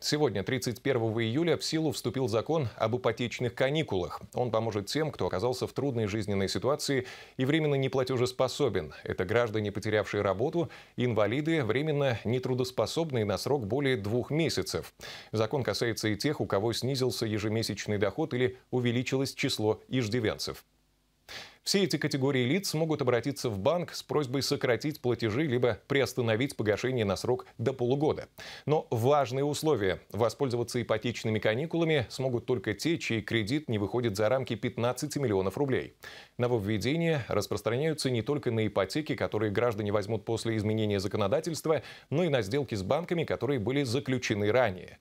Сегодня, 31 июля, в силу вступил закон об ипотечных каникулах. Он поможет тем, кто оказался в трудной жизненной ситуации и временно неплатежеспособен. Это граждане, потерявшие работу, инвалиды, временно нетрудоспособные на срок более двух месяцев. Закон касается и тех, у кого снизился ежемесячный доход или увеличилось число иждивенцев. Все эти категории лиц могут обратиться в банк с просьбой сократить платежи либо приостановить погашение на срок до полугода. Но важные условия. Воспользоваться ипотечными каникулами смогут только те, чей кредит не выходит за рамки 15 миллионов рублей. Нововведения распространяются не только на ипотеки, которые граждане возьмут после изменения законодательства, но и на сделки с банками, которые были заключены ранее.